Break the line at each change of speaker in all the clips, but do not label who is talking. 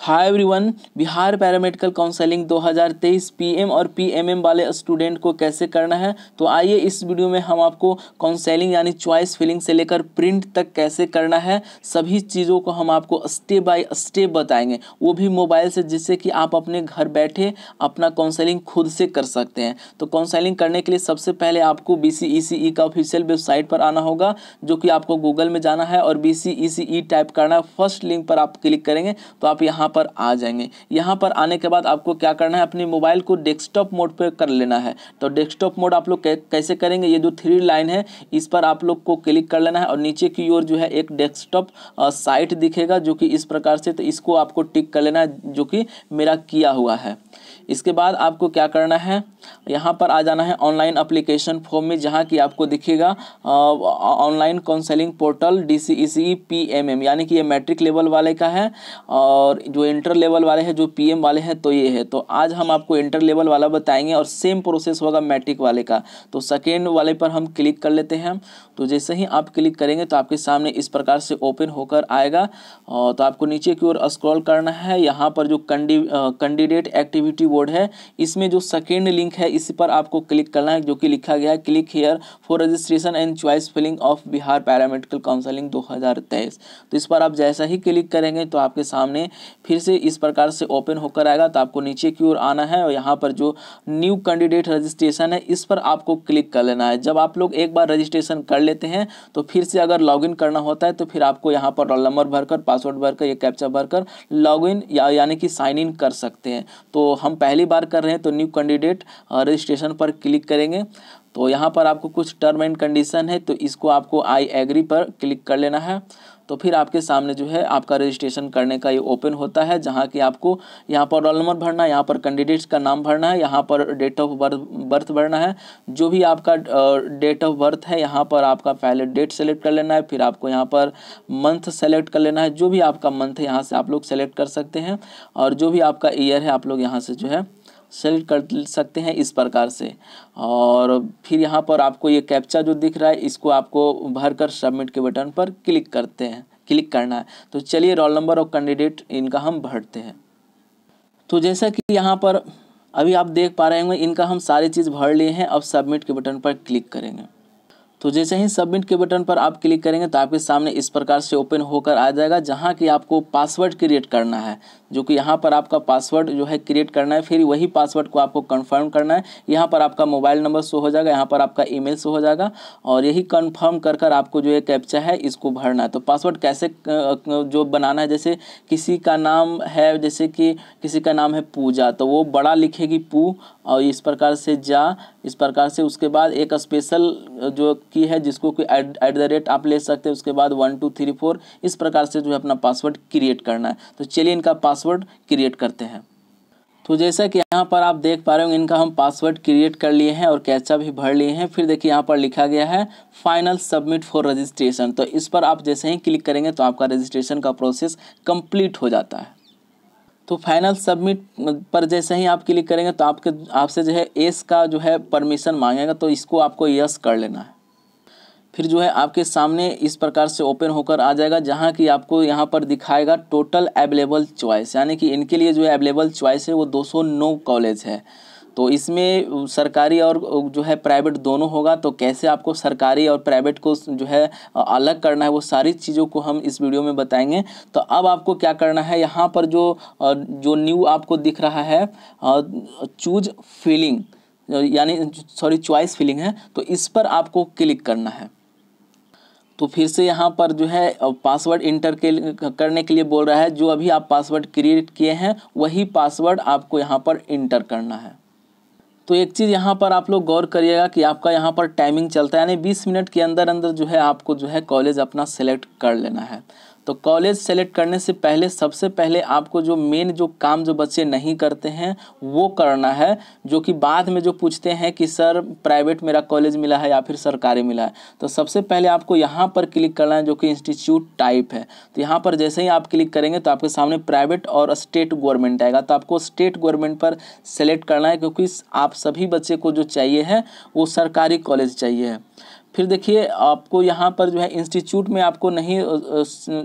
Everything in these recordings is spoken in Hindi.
हाय everyone Bihar paramedical counselling 2023 PM और पीएमएम वाले स्टूडेंट को कैसे करना है तो आइए इस वीडियो में हम आपको काउंसलिंग यानी चॉइस फिलिंग से लेकर प्रिंट तक कैसे करना है सभी चीज़ों को हम आपको स्टेप बाय स्टेप बताएंगे वो भी मोबाइल से जिससे कि आप अपने घर बैठे अपना काउंसलिंग खुद से कर सकते हैं तो काउंसलिंग करने के लिए सबसे पहले आपको बी सी e e का ऑफिशियल वेबसाइट पर आना होगा जो कि आपको गूगल में जाना है और बी सी टाइप करना है फर्स्ट लिंक पर आप क्लिक करेंगे तो आप यहाँ यहाँ पर आ जाएंगे यहाँ पर आने के बाद आपको क्या करना है अपने मोबाइल को डेस्कटॉप मोड पर कर लेना है तो डेस्कटॉप मोड आप लोग कैसे करेंगे ये जो थ्री लाइन है इस पर आप लोग को क्लिक कर लेना है और नीचे की ओर जो है एक डेस्कटॉप साइट दिखेगा जो कि इस प्रकार से तो इसको आपको टिक कर लेना है जो कि मेरा किया हुआ है इसके बाद आपको क्या करना है यहाँ पर आ जाना है ऑनलाइन अप्लीकेशन फॉर्म में जहाँ की आपको दिखेगा online counselling portal D C E C P M M यानी कि ये मैट्रिक लेवल वाले का है और जो इंटर लेवल वाले हैं जो पी एम वाले हैं तो ये है तो आज हम आपको इंटर लेवल वाला बताएंगे और सेम प्रोसेस होगा मैट्रिक वाले का तो सेकेंड वाले पर हम क्लिक कर लेते हैं तो जैसे ही आप क्लिक करेंगे तो आपके सामने इस प्रकार से ओपन होकर आएगा तो आपको नीचे की ओर स्क्रॉल करना है यहाँ पर जो कंडी कैंडिडेट एक्टिविटी बोर्ड है इसमें जो सेकेंड लिंक है इसी पर आपको क्लिक करना है जो कि लिखा गया है click here for registration and choice filling of Bihar paramedical counselling 2023 तो इस पर आप जैसा ही क्लिक करेंगे तो आपके सामने फिर से इस प्रकार से ओपन होकर आएगा तो आपको नीचे की ओर आना है और यहाँ पर जो न्यू कैंडिडेट रजिस्ट्रेशन है इस पर आपको क्लिक कर लेना है जब आप लोग एक बार रजिस्ट्रेशन कर लेते हैं तो फिर से अगर लॉगिन करना होता है तो फिर आपको यहाँ पर रोल नंबर भरकर पासवर्ड भरकर या कैप्चा भरकर लॉग या यानी कि साइन इन कर सकते हैं तो हम पहली बार कर रहे हैं तो न्यू कैंडिडेट रजिस्ट्रेशन पर क्लिक करेंगे तो यहाँ पर आपको कुछ टर्म एंड कंडीशन है तो इसको आपको आई एग्री पर क्लिक कर लेना है तो फिर आपके सामने जो है आपका रजिस्ट्रेशन करने का ये ओपन होता है जहाँ कि आपको यहाँ पर रोल नंबर भरना है यहाँ पर कैंडिडेट्स का नाम भरना है यहाँ पर डेट ऑफ बर्थ बर्थ भरना है जो भी आपका डेट ऑफ बर्थ है यहाँ पर आपका पहले डेट सेलेक्ट कर लेना है फिर आपको यहाँ पर मंथ सेलेक्ट कर लेना है जो भी आपका मंथ है यहाँ से आप लोग सेलेक्ट कर सकते हैं और जो भी आपका ईयर है आप लोग यहाँ से जो है सेलेक्ट कर सकते हैं इस प्रकार से और फिर यहाँ पर आपको ये कैप्चा जो दिख रहा है इसको आपको भर कर सबमिट के बटन पर क्लिक करते हैं क्लिक करना है तो चलिए रोल नंबर और कैंडिडेट इनका हम भरते हैं तो जैसा कि यहाँ पर अभी आप देख पा रहे होंगे इनका हम सारी चीज़ भर लिए हैं अब सबमिट के बटन पर क्लिक करेंगे तो जैसे ही सबमिट के बटन पर आप क्लिक करेंगे तो आपके सामने इस प्रकार से ओपन होकर आ जाएगा जहाँ कि आपको पासवर्ड क्रिएट करना है जो कि यहाँ पर आपका पासवर्ड जो है क्रिएट करना है फिर वही पासवर्ड को आपको कंफर्म करना है यहाँ पर आपका मोबाइल नंबर शो हो जाएगा यहाँ पर आपका ईमेल शो हो जाएगा और यही कन्फर्म कर कर आपको जो ये कैप्चा है इसको भरना है तो पासवर्ड कैसे जो बनाना है जैसे किसी का नाम है जैसे कि किसी का नाम है पूजा तो वो बड़ा लिखेगी पू और इस प्रकार से जा इस प्रकार से उसके बाद एक स्पेशल जो की है जिसको कि एट द रेट आप ले सकते हैं उसके बाद वन टू थ्री फोर इस प्रकार से जो है अपना पासवर्ड क्रिएट करना है तो चलिए इनका पासवर्ड क्रिएट करते हैं तो जैसा कि यहाँ पर आप देख पा रहे होंगे इनका हम पासवर्ड क्रिएट कर लिए हैं और कैचा भी भर लिए हैं फिर देखिए यहाँ पर लिखा गया है फाइनल सबमिट फॉर रजिस्ट्रेशन तो इस पर आप जैसे ही क्लिक करेंगे तो आपका रजिस्ट्रेशन का प्रोसेस कंप्लीट हो जाता है तो फाइनल सबमिट पर जैसे ही आप क्लिक करेंगे तो आपके आपसे जो है एस का जो है परमिशन मांगेगा तो इसको आपको यस कर लेना है फिर जो है आपके सामने इस प्रकार से ओपन होकर आ जाएगा जहाँ की आपको यहाँ पर दिखाएगा टोटल अवेलेबल च्वाइस यानी कि इनके लिए जो है अवेलेबल च्वाइस है वो दो कॉलेज है तो इसमें सरकारी और जो है प्राइवेट दोनों होगा तो कैसे आपको सरकारी और प्राइवेट को जो है अलग करना है वो सारी चीज़ों को हम इस वीडियो में बताएंगे तो अब आपको क्या करना है यहाँ पर जो जो न्यू आपको दिख रहा है चूज फीलिंग यानी सॉरी चॉइस फीलिंग है तो इस पर आपको क्लिक करना है तो फिर से यहाँ पर जो है पासवर्ड इंटर के करने के लिए बोल रहा है जो अभी आप पासवर्ड क्रिएट किए हैं वही पासवर्ड आपको यहाँ पर इंटर करना है तो एक चीज़ यहाँ पर आप लोग गौर करिएगा कि आपका यहाँ पर टाइमिंग चलता है यानी बीस मिनट के अंदर अंदर जो है आपको जो है कॉलेज अपना सेलेक्ट कर लेना है तो कॉलेज सेलेक्ट करने से पहले सबसे पहले आपको जो मेन जो काम जो बच्चे नहीं करते हैं वो करना है जो कि बाद में जो पूछते हैं कि सर प्राइवेट मेरा कॉलेज मिला है या फिर सरकारी मिला है तो सबसे पहले आपको यहाँ पर क्लिक करना है जो कि इंस्टीट्यूट टाइप है तो यहाँ पर जैसे ही आप क्लिक करेंगे तो आपके सामने प्राइवेट और स्टेट गवर्नमेंट आएगा तो आपको स्टेट गवर्नमेंट पर सेलेक्ट करना है क्योंकि आप सभी बच्चे को जो चाहिए है वो सरकारी कॉलेज चाहिए है फिर देखिए आपको यहाँ पर जो है इंस्टीट्यूट में आपको नहीं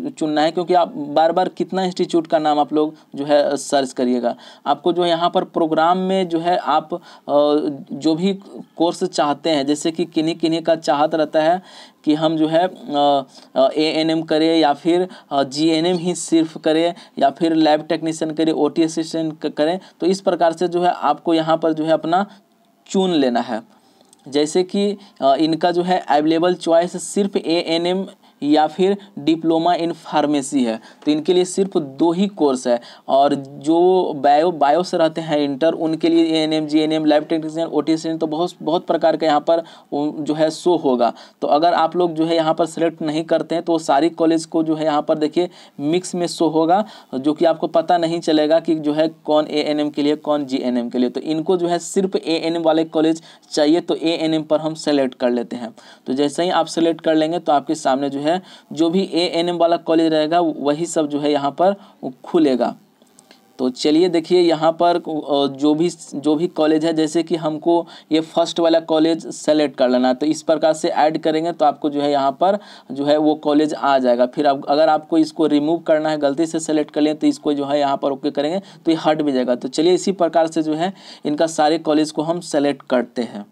चुनना है क्योंकि आप बार बार कितना इंस्टीट्यूट का नाम आप लोग जो है सर्च करिएगा आपको जो यहाँ पर प्रोग्राम में जो है आप जो भी कोर्स चाहते हैं जैसे कि किन्हीं किन्हीं का चाहत रहता है कि हम जो है ए एन एम करें या फिर जी एन एम ही सिर्फ करें या फिर लैब टेक्नीशियन करें ओ टी असिस्टेंट करें तो इस प्रकार से जो है आपको यहाँ पर जो है अपना चुन लेना है जैसे कि इनका जो है अवेलेबल चॉइस सिर्फ ए एन एम या फिर डिप्लोमा इन फार्मेसी है तो इनके लिए सिर्फ दो ही कोर्स है और जो बायो बायो से रहते हैं इंटर उनके लिए A N M G N M life technician O T तो बहुत बहुत प्रकार का यहाँ पर जो है शो होगा तो अगर आप लोग जो है यहाँ पर सेलेक्ट नहीं करते हैं तो सारी कॉलेज को जो है यहाँ पर देखिए मिक्स में शो होगा जो कि आपको पता नहीं चलेगा कि जो है कौन ए एन एम के लिए कौन जी एन एम के लिए तो इनको जो है सिर्फ ए एन एम वाले कॉलेज चाहिए तो ए एन एम पर हम सेलेक्ट कर लेते हैं तो जैसे ही आप सेलेक्ट कर लेंगे तो आपके सामने जो है है जो भी ए एन एम वाला कॉलेज रहेगा वही सब जो है यहाँ पर खुलेगा तो चलिए देखिए यहाँ पर जो भी जो भी कॉलेज है जैसे कि हमको ये फर्स्ट वाला कॉलेज सेलेक्ट कर लेना है तो इस प्रकार से ऐड करेंगे तो आपको जो है यहाँ पर जो है वो कॉलेज आ जाएगा फिर आप अगर आपको इसको रिमूव करना है गलती से सेलेक्ट कर लें तो इसको जो है यहाँ पर ओके करेंगे तो ये हट भी जाएगा तो चलिए इसी प्रकार से जो है इनका सारे कॉलेज को हम सेलेक्ट करते हैं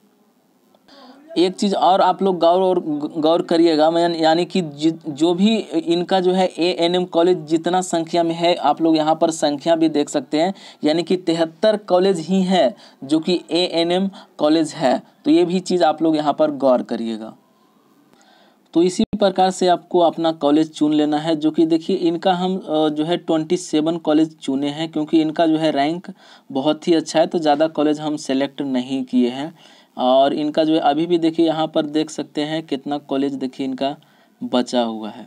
एक चीज़ और आप लोग गौर और गौर करिएगा मैं यानी कि जो भी इनका जो है ए एन एम कॉलेज जितना संख्या में है आप लोग यहाँ पर संख्या भी देख सकते हैं यानी कि तिहत्तर कॉलेज ही हैं जो कि ए एन एम कॉलेज है तो ये भी चीज़ आप लोग यहाँ पर गौर करिएगा तो इसी प्रकार से आपको अपना कॉलेज चुन लेना है जो कि देखिए इनका हम जो है ट्वेंटी सेवन कॉलेज चुने हैं क्योंकि इनका जो है रैंक बहुत ही अच्छा है तो ज़्यादा कॉलेज हम सेलेक्ट नहीं किए हैं और इनका जो है अभी भी देखिए यहाँ पर देख सकते हैं कितना कॉलेज देखिए इनका बचा हुआ है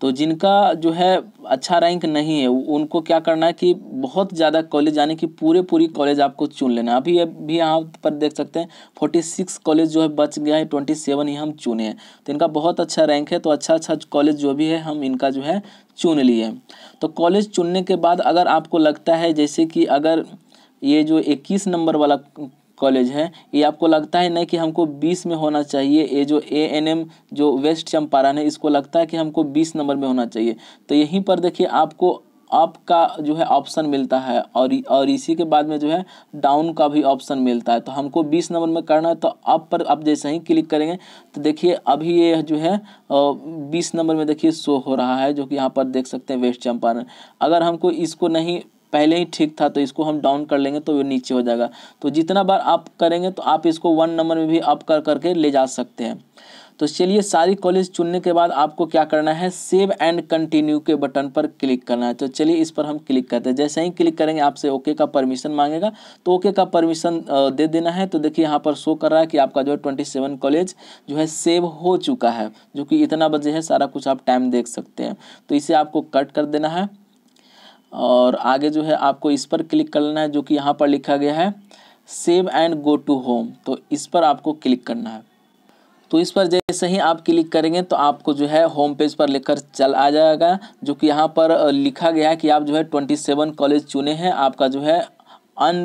तो जिनका जो है अच्छा रैंक नहीं है उनको क्या करना है कि बहुत ज़्यादा कॉलेज यानी कि पूरे पूरी कॉलेज आपको चुन लेना है अभी अभी यहाँ पर देख सकते हैं फोर्टी सिक्स कॉलेज जो है बच गया है ट्वेंटी सेवन ही हम चुने हैं तो इनका बहुत अच्छा रैंक है तो अच्छा अच्छा कॉलेज जो भी है हम इनका जो है चुन लिए तो कॉलेज चुनने के बाद अगर आपको लगता है जैसे कि अगर ये जो इक्कीस नंबर वाला कॉलेज है ये आपको लगता है नहीं कि हमको बीस में होना चाहिए ये जो ए एन एम जो वेस्ट चंपारण है इसको लगता है कि हमको बीस नंबर में होना चाहिए तो यहीं पर देखिए आपको आप का जो है ऑप्शन मिलता है और और इसी के बाद में जो है डाउन का भी ऑप्शन मिलता है तो हमको बीस नंबर में करना है तो अप पर आप जैसे ही क्लिक करेंगे तो देखिए अभी ये जो है बीस नंबर में देखिए शो हो रहा है जो कि यहाँ पर देख सकते हैं वेस्ट चंपारण अगर हमको इसको नहीं पहले ही ठीक था तो इसको हम डाउन कर लेंगे तो ये नीचे हो जाएगा तो जितना बार आप करेंगे तो आप इसको वन नंबर में भी अप कर करके ले जा सकते हैं तो चलिए सारी कॉलेज चुनने के बाद आपको क्या करना है सेव एंड कंटिन्यू के बटन पर क्लिक करना है तो चलिए इस पर हम क्लिक करते हैं जैसे ही क्लिक करेंगे आपसे ओके का परमिशन मांगेगा तो ओके का परमिशन दे देना है तो देखिए यहाँ पर शो कर रहा है कि आपका जो है ट्वेंटी सेवन कॉलेज जो है सेव हो चुका है जो कि इतना बजे है सारा कुछ आप टाइम देख सकते हैं तो इसे आपको कट कर देना है और आगे जो है आपको इस पर क्लिक करना है जो कि यहाँ पर लिखा गया है save and go to home तो इस पर आपको क्लिक करना है तो इस पर जैसे ही आप क्लिक करेंगे तो आपको जो है होम पेज पर लेकर चल आ जाएगा जो कि यहाँ पर लिखा गया है कि आप जो है ट्वेंटी सेवन कॉलेज चुने हैं आपका जो है अन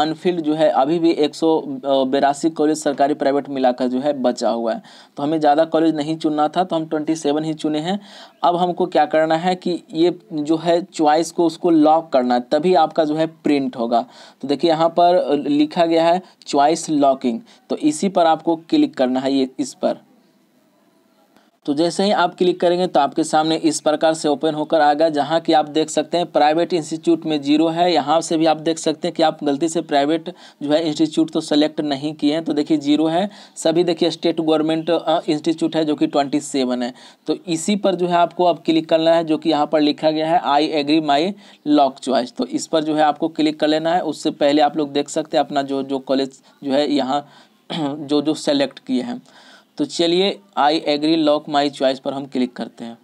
अनफिल्ड जो है अभी भी एक कॉलेज सरकारी प्राइवेट मिलाकर जो है बचा हुआ है तो हमें ज़्यादा कॉलेज नहीं चुनना था तो हम ट्वेंटी सेवन ही चुने हैं अब हमको क्या करना है कि ये जो है चॉइस को उसको लॉक करना है तभी आपका जो है प्रिंट होगा तो देखिए यहाँ पर लिखा गया है चॉइस लॉकिंग तो इसी पर आपको क्लिक करना है ये इस पर तो जैसे ही आप क्लिक करेंगे तो आपके सामने इस प्रकार से ओपन होकर आएगा जहाँ की आप देख सकते हैं प्राइवेट इंस्टीट्यूट में जीरो है यहाँ से भी आप देख सकते हैं कि आप गलती से प्राइवेट जो है इंस्टीट्यूट तो सेलेक्ट नहीं किए हैं तो देखिए जीरो है सभी देखिए स्टेट गवर्नमेंट इंस्टीट्यूट है जो कि ट्वेंटी सेवन है तो इसी पर जो है आपको अब क्लिक करना है जो कि यहाँ पर लिखा गया है I agree my lock choice तो इस पर जो है आपको क्लिक कर लेना है उससे पहले आप लोग देख सकते हैं अपना जो जो कॉलेज जो है यहाँ जो जो सेलेक्ट किए हैं तो चलिए I agree lock my choice पर हम क्लिक करते हैं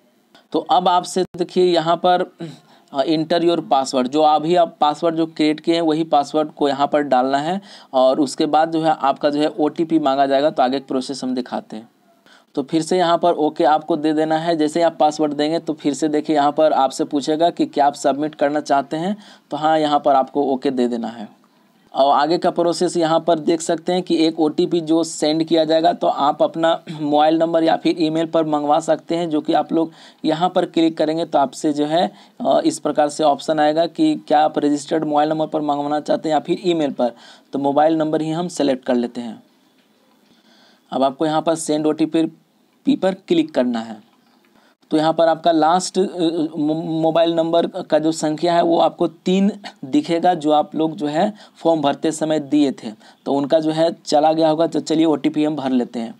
तो अब आपसे देखिए यहाँ पर इंटर योर पासवर्ड जो अभी आप पासवर्ड जो क्रिएट किए हैं वही पासवर्ड को यहाँ पर डालना है और उसके बाद जो है आपका जो है ओ मांगा जाएगा तो आगे प्रोसेस हम दिखाते हैं तो फिर से यहाँ पर ओके आपको दे देना है जैसे आप पासवर्ड देंगे तो फिर से देखिए यहाँ पर आपसे पूछेगा कि क्या आप सबमिट करना चाहते हैं तो हाँ यहाँ पर आपको ओके दे देना है और आगे का प्रोसेस यहाँ पर देख सकते हैं कि एक ओ जो सेंड किया जाएगा तो आप अपना मोबाइल नंबर या फिर ईमेल पर मंगवा सकते हैं जो कि आप लोग यहाँ पर क्लिक करेंगे तो आपसे जो है इस प्रकार से ऑप्शन आएगा कि क्या आप रजिस्टर्ड मोबाइल नंबर पर मंगवाना चाहते हैं या फिर ईमेल पर तो मोबाइल नंबर ही हम सेलेक्ट कर लेते हैं अब आपको यहाँ पर सेंड ओ टी पर क्लिक करना है तो यहाँ पर आपका लास्ट मोबाइल नंबर का जो संख्या है वो आपको तीन दिखेगा जो आप लोग जो है फॉर्म भरते समय दिए थे तो उनका जो है चला गया होगा तो चलिए ओ हम भर लेते हैं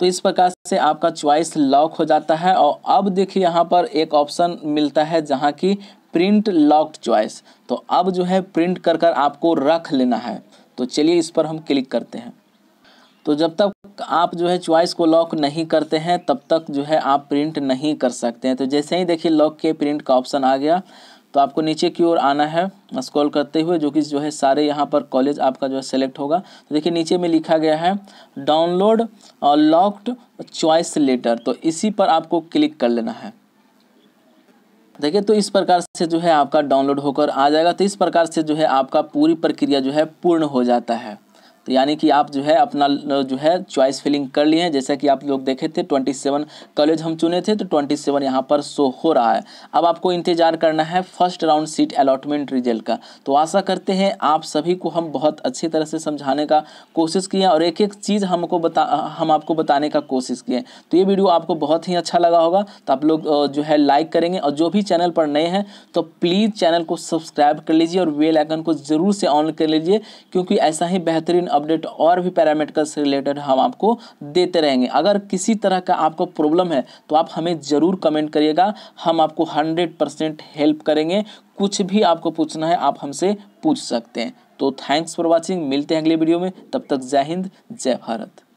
तो इस प्रकार से आपका चॉइस लॉक हो जाता है और अब देखिए यहाँ पर एक ऑप्शन मिलता है जहाँ की प्रिंट लॉक्ड चॉइस तो अब जो है प्रिंट कर कर आपको रख लेना है तो चलिए इस पर हम क्लिक करते हैं तो जब तक आप जो है चॉइस को लॉक नहीं करते हैं तब तक जो है आप प्रिंट नहीं कर सकते हैं तो जैसे ही देखिए लॉक के प्रिंट का ऑप्शन आ गया तो आपको नीचे की ओर आना है स्क्रॉल करते हुए जो कि जो है सारे यहाँ पर कॉलेज आपका जो है सेलेक्ट होगा तो देखिए नीचे में लिखा गया है डाउनलोड और लॉक्ड चॉइस लेटर तो इसी पर आपको क्लिक कर लेना है देखिए तो इस प्रकार से जो है आपका डाउनलोड होकर आ जाएगा तो इस प्रकार से जो है आपका पूरी प्रक्रिया जो है पूर्ण हो जाता है तो यानी कि आप जो है अपना जो है चॉइस फिलिंग कर लिए हैं जैसा कि आप लोग देखे थे ट्वेंटी सेवन कॉलेज हम चुने थे तो ट्वेंटी सेवन यहाँ पर शो हो रहा है अब आपको इंतजार करना है first round seat allotment result का तो आशा करते हैं आप सभी को हम बहुत अच्छी तरह से समझाने का कोशिश किए और एक एक चीज़ हमको बता हम आपको बताने का कोशिश किए तो ये वीडियो आपको बहुत ही अच्छा लगा होगा तो आप लोग जो है लाइक करेंगे और जो भी चैनल पर नए हैं तो प्लीज़ चैनल को सब्सक्राइब कर लीजिए और वेलाइकन को ज़रूर से ऑन कर लीजिए क्योंकि ऐसा ही बेहतरीन अपडेट और भी पैरामीटर से रिलेटेड हम आपको देते रहेंगे अगर किसी तरह का आपको प्रॉब्लम है तो आप हमें ज़रूर कमेंट करिएगा हम आपको हंड्रेड परसेंट हेल्प करेंगे कुछ भी आपको पूछना है आप हमसे पूछ सकते हैं तो थैंक्स फॉर वॉचिंग मिलते हैं अगले वीडियो में तब तक जय हिंद जय भारत